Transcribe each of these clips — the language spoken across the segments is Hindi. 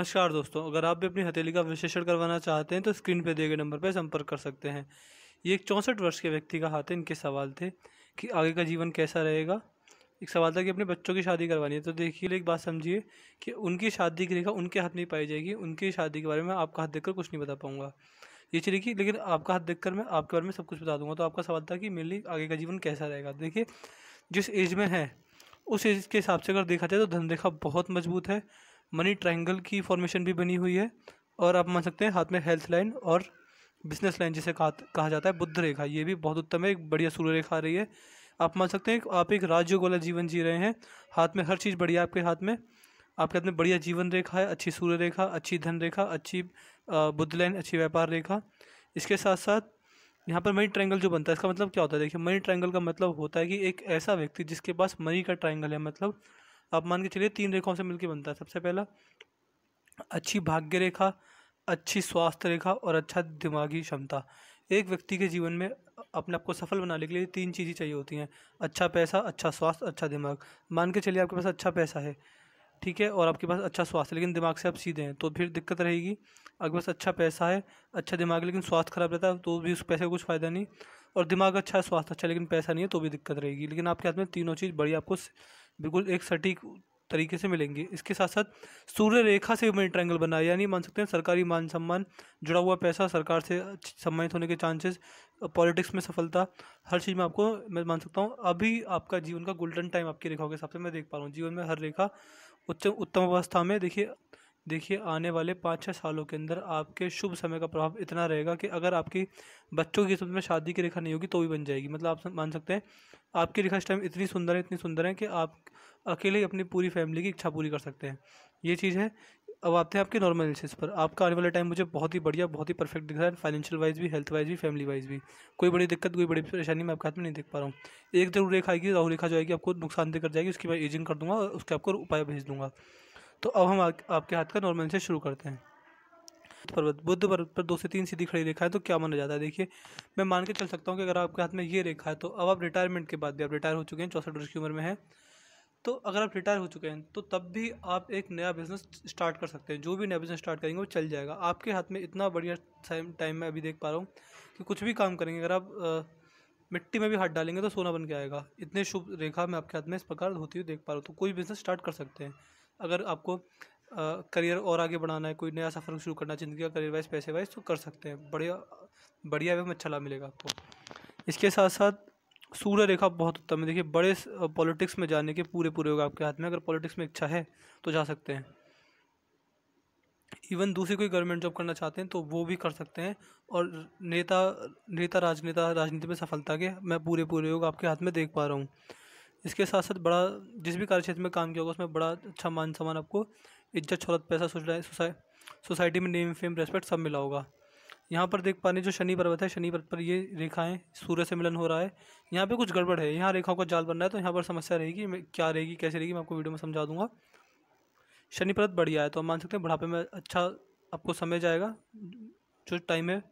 नमस्कार दोस्तों अगर आप भी अपनी हथेली का विश्लेषण करवाना चाहते हैं तो स्क्रीन पर दिए गए नंबर पर संपर्क कर सकते हैं ये एक चौंसठ वर्ष के व्यक्ति का हाथ है इनके सवाल थे कि आगे का जीवन कैसा रहेगा एक सवाल था कि अपने बच्चों की शादी करवानी है तो देखिए एक बात समझिए कि उनकी शादी की रेखा उनके हाथ नहीं पाई जाएगी उनकी शादी के बारे में आपका हाथ देखकर कुछ नहीं बता पाऊंगा ये चीज़ देखिए लेकिन आपका हाथ देखकर मैं आपके बारे में सब कुछ बता दूंगा तो आपका सवाल था कि लिए आगे का जीवन कैसा रहेगा देखिए जिस एज में है उस एज के हिसाब से अगर देखा जाए तो धन रेखा बहुत मजबूत है मनी ट्रायंगल की फॉर्मेशन भी बनी हुई है और आप मान सकते हैं हाथ में हेल्थ लाइन और बिजनेस लाइन जिसे कहा कहा जाता है बुद्ध रेखा ये भी बहुत उत्तम है एक बढ़िया सूर्य रेखा आ रही है आप मान सकते हैं आप एक राजयोग वाला जीवन जी रहे हैं हाथ में हर चीज़ बढ़िया आपके हाथ में आपके हाथ में बढ़िया जीवन रेखा है अच्छी सूर्य रेखा अच्छी धन रेखा अच्छी बुद्ध लाइन अच्छी व्यापार रेखा इसके साथ साथ यहाँ पर मनी ट्रायंगल जो बनता है इसका मतलब क्या होता है देखिए मनी ट्रायंगल का मतलब होता है कि एक ऐसा व्यक्ति जिसके पास मनी का ट्रायंगल है मतलब आप मान के चलिए तीन रेखाओं से मिलकर बनता है सबसे पहला अच्छी भाग्य रेखा अच्छी स्वास्थ्य रेखा और अच्छा दिमागी क्षमता एक व्यक्ति के जीवन में अपने आप को सफल बनाने के लिए तीन चीज़ें चाहिए होती हैं अच्छा पैसा अच्छा स्वास्थ्य अच्छा दिमाग मान के चलिए आपके पास अच्छा पैसा है ठीक है और आपके पास अच्छा स्वास्थ्य लेकिन दिमाग से आप सीधे हैं तो फिर दिक्कत रहेगी आपके पास अच्छा पैसा है अच्छा दिमाग लेकिन स्वास्थ्य खराब रहता है तो भी उस पैसे का कुछ फ़ायदा नहीं और दिमाग अच्छा है स्वास्थ्य अच्छा लेकिन पैसा नहीं है तो भी दिक्कत रहेगी लेकिन आपके हाथ में तीनों चीज़ बड़ी आपको बिल्कुल एक सटीक तरीके से मिलेंगे इसके साथ साथ सूर्य रेखा से मैंने ट्रायंगल बनाया यानी मान सकते हैं सरकारी मान सम्मान जुड़ा हुआ पैसा सरकार से सम्मानित होने के चांसेस पॉलिटिक्स में सफलता हर चीज़ में आपको मैं मान सकता हूँ अभी आपका जीवन का गोल्डन टाइम आपकी रेखाओं के हिसाब से मैं देख पा रहा हूँ जीवन में हर रेखा उच्च उत्तम अवस्था में देखिए देखिए आने वाले पाँच छः सालों के अंदर आपके शुभ समय का प्रभाव इतना रहेगा कि अगर आपकी बच्चों की किस्मत में शादी की रेखा नहीं होगी तो भी बन जाएगी मतलब आप मान सकते हैं आपकी रेखा इस टाइम इतनी सुंदर है इतनी सुंदर है कि आप अकेले ही अपनी पूरी फैमिली की इच्छा पूरी कर सकते हैं ये चीज़ है अब आते हैं आपके नॉर्मल एनालिसिस पर आपका आने वाला टाइम मुझे बहुत ही बढ़िया बहुत ही परफेक्ट दिख रहा है फाइनेंशियल वाइज भी हेल्थ वाइज भी फैमिली वाइज भी कोई बड़ी दिक्कत कोई बड़ी परेशानी मैं आपके हाथ में नहीं देख पा रहा हूँ एक जरूर रेखा आएगी राहुल रेखा जो आएगी आपको नुकसान दे कर जाएगी उसकी मैं एजिंग कर दूंगा उसके आपको उपाय भेज दूंगा तो अब हम आ, आपके हाथ का नॉर्मल से शुरू करते हैं पर्वत बुद्ध पर्वत पर दो से तीन सीधी खड़ी रेखा है तो क्या माना जाता है देखिए मैं मान के चल सकता हूँ कि अगर आपके हाथ में ये रेखा है तो अब आप रिटायरमेंट के बाद भी आप रिटायर हो चुके हैं चौसठ वर्ष की उम्र में है तो अगर आप रिटायर हो चुके हैं तो तब भी आप एक नया बिजनेस स्टार्ट कर सकते हैं जो भी नया बिजनेस स्टार्ट करेंगे वो चल जाएगा आपके हाथ में इतना बढ़िया टाइम में अभी देख पा रहा हूँ कि कुछ भी काम करेंगे अगर आप मिट्टी में भी हाथ डालेंगे तो सोना बन के आएगा इतने शुभ रेखा मैं आपके हाथ में इस प्रकार होती हुई देख पा रहा हूँ तो कोई बिजनेस स्टार्ट कर सकते हैं अगर आपको करियर और आगे बढ़ाना है कोई नया सफ़र शुरू करना है ज़िंदगी का करियर वाइज पैसे वाइज तो कर सकते हैं बढ़िया बढ़िया एवं अच्छा लाभ मिलेगा आपको इसके साथ साथ सूर्य रेखा बहुत उत्तम है देखिए बड़े पॉलिटिक्स में जाने के पूरे पूरे होगा आपके हाथ में अगर पॉलिटिक्स में इच्छा है तो जा सकते हैं इवन दूसरी कोई गवर्नमेंट जॉब करना चाहते हैं तो वो भी कर सकते हैं और नेता नेता राजनेता राजनीति में सफलता के मैं पूरे पूरे योग आपके हाथ में देख पा रहा हूँ इसके साथ साथ बड़ा जिस भी कार्य क्षेत्र में काम किया होगा उसमें बड़ा अच्छा मान सम्मान आपको इज्जत शहरत पैसा सोसाइटी में नेम फेम रेस्पेक्ट सब मिला होगा यहाँ पर देख पा रहे जो शनि पर्वत है शनि पर्वत पर ये रेखाएं सूर्य से मिलन हो रहा है यहाँ पे कुछ गड़बड़ है यहाँ रेखाओं का जाल बन रहा है तो यहाँ पर समस्या रहेगी क्या रहेगी कैसे रहेगी मैं आपको वीडियो में समझा दूंगा शनि पर्वत बढ़िया है तो आप मान सकते हैं बुढ़ापे में अच्छा आपको समय जाएगा जो टाइम है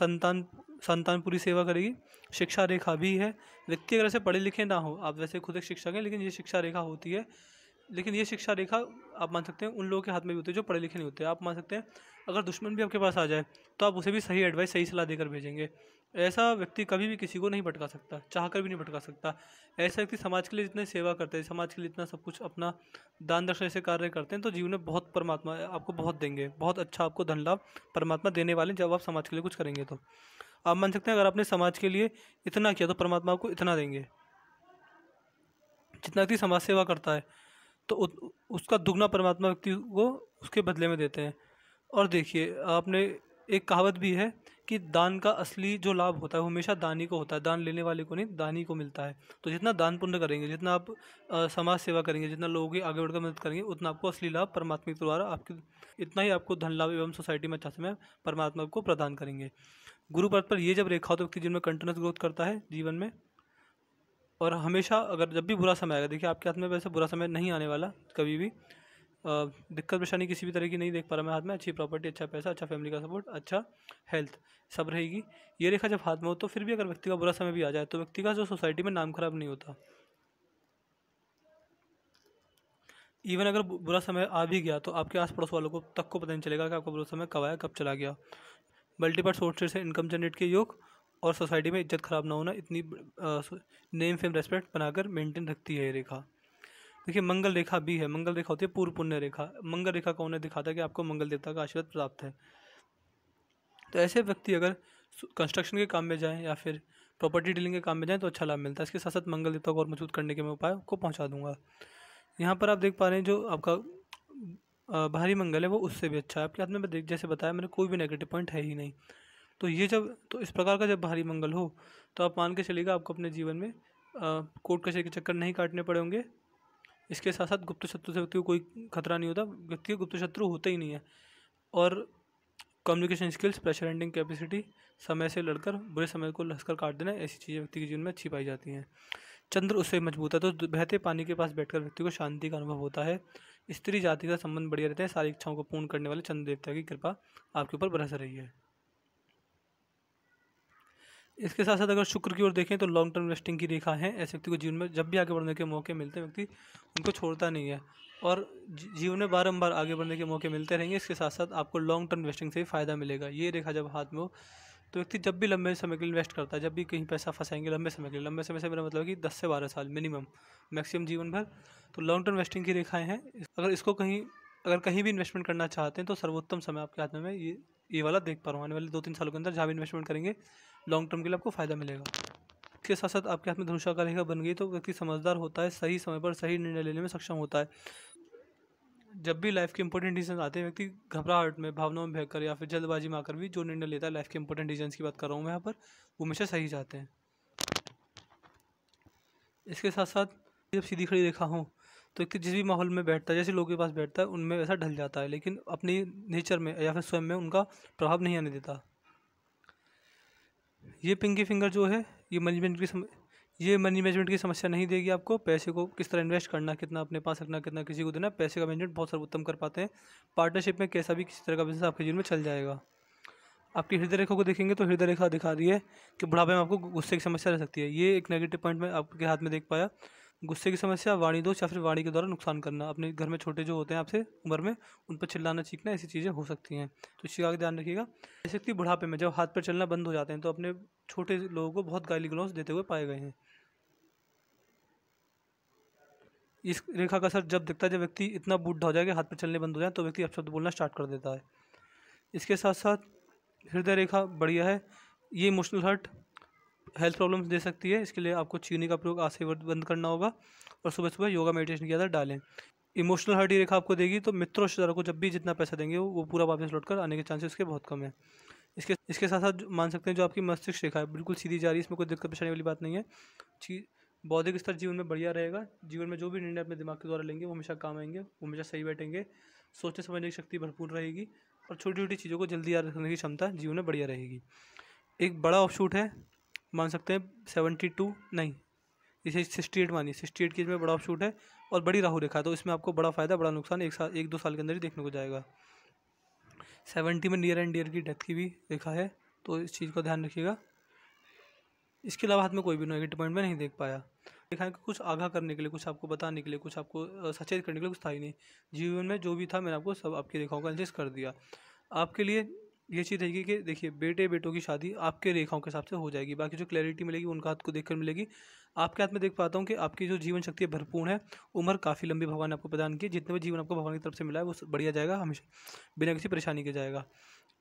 संतान संतान पूरी सेवा करेगी शिक्षा रेखा भी है व्यक्ति अगर ऐसे पढ़े लिखे ना हो आप वैसे खुद एक शिक्षक हैं लेकिन ये शिक्षा रेखा होती है लेकिन ये शिक्षा रेखा आप मान सकते हैं उन लोगों के हाथ में भी होती है जो पढ़े लिखे नहीं होते आप मान सकते हैं अगर दुश्मन भी आपके पास आ जाए तो आप उसे भी सही एडवाइस सही सलाह देकर भेजेंगे ऐसा व्यक्ति कभी भी किसी को नहीं भटका सकता चाह कर भी नहीं भटका सकता ऐसा व्यक्ति समाज के लिए जितने सेवा करते हैं समाज के लिए इतना सब कुछ अपना दान दर्शन ऐसे कार्य करते हैं तो जीवन में बहुत परमात्मा आपको बहुत देंगे बहुत अच्छा आपको धन लाभ परमात्मा देने वाले जब आप समाज के लिए कुछ करेंगे तो आप मान सकते हैं अगर आपने समाज के लिए इतना किया तो परमात्मा आपको इतना देंगे जितना व्यक्ति समाज सेवा करता है तो उसका दुगना परमात्मा व्यक्ति को उसके बदले में देते हैं और देखिए आपने एक कहावत भी है कि दान का असली जो लाभ होता है वो हमेशा दानी को होता है दान लेने वाले को नहीं दानी को मिलता है तो जितना दान पुण्य करेंगे जितना आप समाज सेवा करेंगे जितना लोगों की आगे बढ़कर मदद करेंगे उतना आपको असली लाभ परमात्मा के द्वारा आपके इतना ही आपको धन लाभ एवं सोसाइटी में अच्छा समय परमात्मा को प्रदान करेंगे गुरु पद पर ये जब रेखा हो तो व्यक्ति जिनमें कंटिन्यूस ग्रोथ करता है जीवन में और हमेशा अगर जब भी बुरा समय आएगा देखिए आपके हाथ में वैसे बुरा समय नहीं आने वाला कभी भी दिक्कत परेशानी किसी भी तरह की नहीं देख पा रहा मैं हाथ में अच्छी प्रॉपर्टी अच्छा पैसा अच्छा फैमिली का सपोर्ट अच्छा हेल्थ सब रहेगी ये रेखा जब हाथ में हो तो फिर भी अगर व्यक्ति का बुरा समय भी आ जाए तो व्यक्ति का जो सोसाइटी में नाम खराब नहीं होता इवन अगर बुरा समय आ भी गया तो आपके आस पड़ोस वालों को तक को पता नहीं चलेगा कि आपका बुरा समय कब आया कब चला गया मल्टीपल सोर्सेज से इनकम जनरेट के योग और सोसाइटी में इज्जत खराब ना होना इतनी नेम फेम रेस्पेक्ट बनाकर मेंटेन रखती है ये रेखा देखिए मंगल रेखा भी है मंगल रेखा होती है पूर्व पुण्य रेखा मंगल रेखा का उन्हें दिखाता है कि आपको मंगल देवता का आशीर्वाद प्राप्त है तो ऐसे व्यक्ति अगर कंस्ट्रक्शन के काम में जाएँ या फिर प्रॉपर्टी डीलिंग के काम में जाएँ तो अच्छा लाभ मिलता है इसके साथ साथ मंगल देवता को और मजबूत करने के मैं उपाय को पहुँचा दूंगा यहाँ पर आप देख पा रहे हैं जो आपका भारी मंगल है वो उससे भी अच्छा है आपके हाथ में देख जैसे बताया मैंने कोई भी नेगेटिव पॉइंट है ही नहीं तो ये जब तो इस प्रकार का जब भारी मंगल हो तो आप मान के चलेगा आपको अपने जीवन में कोर्ट कचहरी के चक्कर नहीं काटने पड़े होंगे इसके साथ साथ गुप्त शत्रु से व्यक्ति को कोई खतरा नहीं होता व्यक्ति के गुप्त शत्रु होते ही नहीं है और communication skills pressure handling capacity समय से लड़कर बुरे समय को लसकर काट देना ऐसी चीज़ें व्यक्ति के जीवन में अच्छी पाई जाती हैं चंद्र उससे मजबूत है तो बहते पानी के पास बैठकर व्यक्ति को शांति का अनुभव होता है स्त्री जाति का संबंध बढ़िया रहता है सारी इच्छाओं को पूर्ण करने वाले चंद्र देवता की कृपा आपके ऊपर बरस रही है इसके साथ साथ अगर शुक्र की ओर देखें तो लॉन्ग टर्म इन्वेस्टिंग की रेखा है ऐसे व्यक्ति को जीवन में जब भी आगे बढ़ने के मौके मिलते हैं व्यक्ति उनको छोड़ता नहीं है और जीवन में बारम्बार आगे बढ़ने के मौके मिलते रहेंगे इसके साथ साथ आपको लॉन्ग टर्म इन्वेस्टिंग से भी फ़ायदा मिलेगा ये रेखा जब हाथ में हो तो व्यक्ति जब भी लंबे समय के लिए इन्वेस्ट करता है जब भी कहीं पैसा फंसाएंगे लंबे समय के लिए लंबे समय से मेरा मतलब कि दस से बारह साल मिनिमम मैक्सिमम जीवन भर तो लॉन्ग टर्म इन्वेस्टिंग की रेखाएं हैं अगर इसको कहीं अगर कहीं भी इन्वेस्टमेंट करना चाहते हैं तो सर्वोत्तम समय आपके हाथ में ये ये वाला देख पा रहा हूँ आने वाले दो तीन सालों के अंदर जहाँ भी इन्वेस्टमेंट करेंगे लॉन्ग टर्म के लिए आपको फ़ायदा मिलेगा इसके साथ साथ आपके हाथ में धनुषा का रेखा बन गई तो व्यक्ति समझदार होता है सही समय पर सही निर्णय लेने में सक्षम होता है जब भी लाइफ के इंपॉर्टेंट डिसीजन आते हैं व्यक्ति घबराहट में भावनाओं में बहकर या फिर जल्दबाजी में आकर भी जो निर्णय लेता है लाइफ के इंपॉर्टेंट डिसीजन की बात कर रहा हूँ मैं यहाँ पर वो हमेशा सही जाते हैं इसके साथ साथ जब सीधी खड़ी रेखा हो तो जिस भी माहौल में बैठता है जैसे लोगों के पास बैठता है उनमें वैसा ढल जाता है लेकिन अपनी नेचर में या फिर स्वयं में उनका प्रभाव नहीं आने देता ये पिंकी फिंगर जो है ये मैनेजमेंट की सम... ये मनी मैनेजमेंट की समस्या नहीं देगी आपको पैसे को किस तरह इन्वेस्ट करना कितना अपने पास रखना कितना किसी को देना पैसे का मैनेजमेंट बहुत सर्वोत्तम कर पाते हैं पार्टनरशिप में कैसा भी किसी तरह का बिजनेस आपके जीवन में चल जाएगा आपकी हृदय रेखा को देखेंगे तो हृदय रेखा दिखा रही है कि बुढ़ापे में आपको गुस्से की समस्या रह सकती है ये एक नेगेटिव पॉइंट मैं आपके हाथ में देख पाया गुस्से की समस्या वाणी दोष या फिर वाणी के द्वारा नुकसान करना अपने घर में छोटे जो होते हैं आपसे उम्र में उन पर चिल्लाना चीखना ऐसी चीज़ें हो सकती हैं तो इसी का ध्यान रखिएगा जैसे कि बुढ़ापे में जब हाथ पर चलना बंद हो जाते हैं तो अपने छोटे लोगों को बहुत गाली गलौज देते हुए पाए गए हैं इस रेखा का असर जब दिखता है जब व्यक्ति इतना बूढ़ा हो जाएगा हाथ पर चलने बंद हो जाए तो व्यक्ति अपशब्द बोलना स्टार्ट कर देता है इसके साथ साथ हृदय रेखा बढ़िया है ये इमोशनल हर्ट हेल्थ प्रॉब्लम्स दे सकती है इसके लिए आपको चीनी का प्रयोग आज से बंद करना होगा और सुबह सुबह योगा मेडिटेशन के अंदर डालें इमोशनल हर्ट रेखा आपको देगी तो मित्रों रिश्तेदारों को जब भी जितना पैसा देंगे वो पूरा वापस लौट कर आने के चांसेस उसके बहुत कम है इसके इसके साथ साथ मान सकते हैं जो आपकी मस्तिष्क रेखा है बिल्कुल सीधी जा रही है इसमें कोई दिक्कत परेशानी वाली बात नहीं है चीज बौद्धिक स्तर जीवन में बढ़िया रहेगा जीवन में जो भी निर्णय अपने दिमाग के द्वारा लेंगे वो हमेशा काम आएंगे वो हमेशा सही बैठेंगे सोचने समझने की शक्ति भरपूर रहेगी और छोटी छोटी चीज़ों को जल्दी याद रखने की क्षमता जीवन में बढ़िया रहेगी एक बड़ा ऑफशूट है मान सकते हैं सेवेंटी टू नहीं इसे सिक्सटी एट मानिए सिक्सटी एट की इसमें बड़ा ऑफ शूट है और बड़ी राहु रेखा तो इसमें आपको बड़ा फ़ायदा बड़ा नुकसान एक साल एक दो साल के अंदर ही देखने को जाएगा सेवेंटी में नियर एंड डियर की डेथ की भी रेखा है तो इस चीज़ का ध्यान रखिएगा इसके अलावा हाथ में कोई भी नेगेटिव पॉइंट में नहीं देख पाया देखा कि कुछ आगाह करने के लिए कुछ आपको बताने के लिए कुछ आपको सचेत करने के लिए कुछ था ही नहीं जीवन में जो भी था मैंने आपको सब आपकी रेखाओं का एडजस्ट कर दिया आपके लिए ये चीज़ रहेगी कि देखिए बेटे बेटों की शादी आपके रेखाओं के हिसाब से हो जाएगी बाकी जो क्लैरिटी मिलेगी उनका हाथ को देखकर मिलेगी आपके हाथ में देख पाता हूँ कि आपकी जो जीवन शक्ति है भरपूर है उम्र काफ़ी लंबी भगवान ने आपको प्रदान की जितने भी जीवन आपको भगवान की तरफ से मिला है वो बढ़िया जाएगा हमेशा बिना किसी परेशानी के जाएगा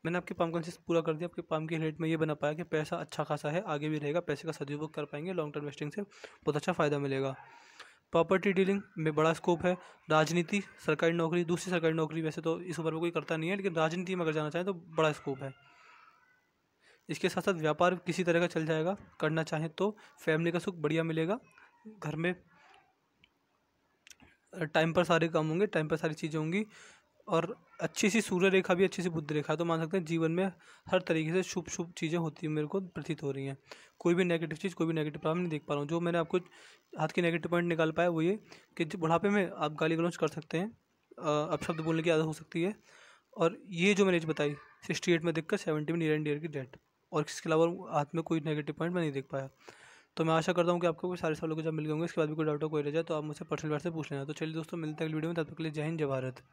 मैंने आपके पाम कंसेस पूरा कर दिया आपके पाम की रेट में ये बना पाया कि पैसा अच्छा खासा है आगे भी रहेगा पैसे का सदुपयोग कर पाएंगे लॉन्ग टर्म इन्वेस्टिंग से बहुत अच्छा फ़ायदा मिलेगा प्रॉपर्टी डीलिंग में बड़ा स्कोप है राजनीति सरकारी नौकरी दूसरी सरकारी नौकरी वैसे तो इस उम्र में कोई करता नहीं है लेकिन राजनीति में अगर जाना चाहें तो बड़ा स्कोप है इसके साथ साथ व्यापार किसी तरह का चल जाएगा करना चाहें तो फैमिली का सुख बढ़िया मिलेगा घर में टाइम पर सारे काम होंगे टाइम पर सारी चीज़ें होंगी और अच्छी सी सूर्य रेखा भी अच्छी सी बुद्ध रेखा तो मान सकते हैं जीवन में हर तरीके से शुभ शुभ चीज़ें होती हैं मेरे को प्रतीत हो रही हैं कोई भी नेगेटिव चीज़ कोई भी नेगेटिव प्रॉब्लम नहीं देख पा रहा हूँ जो मैंने आपको हाथ की नेगेटिव पॉइंट निकाल पाया वो ये कि बुढ़ापे में आप गाली गलौज कर सकते हैं अब शब्द बोलने की आदत हो सकती है और ये जो मैंने बताई सिक्सटी एट में दिक्कत सेवेंटी में नीर एंड डेयर की डेट और इसके अलावा हाथ में कोई नेगेटिव पॉइंट मैं नहीं देख पाया तो मैं आशा करता हूँ कि आपको सारे सवालों के जब मिल गए होंगे इसके बाद भी कोई डाउट हो कोई रह जाए तो आप मुझसे पर्सनल बात से पूछ लेना तो चलिए दोस्तों मिलते हैं अगली वीडियो में तब तक के लिए जय हिंद जय भारत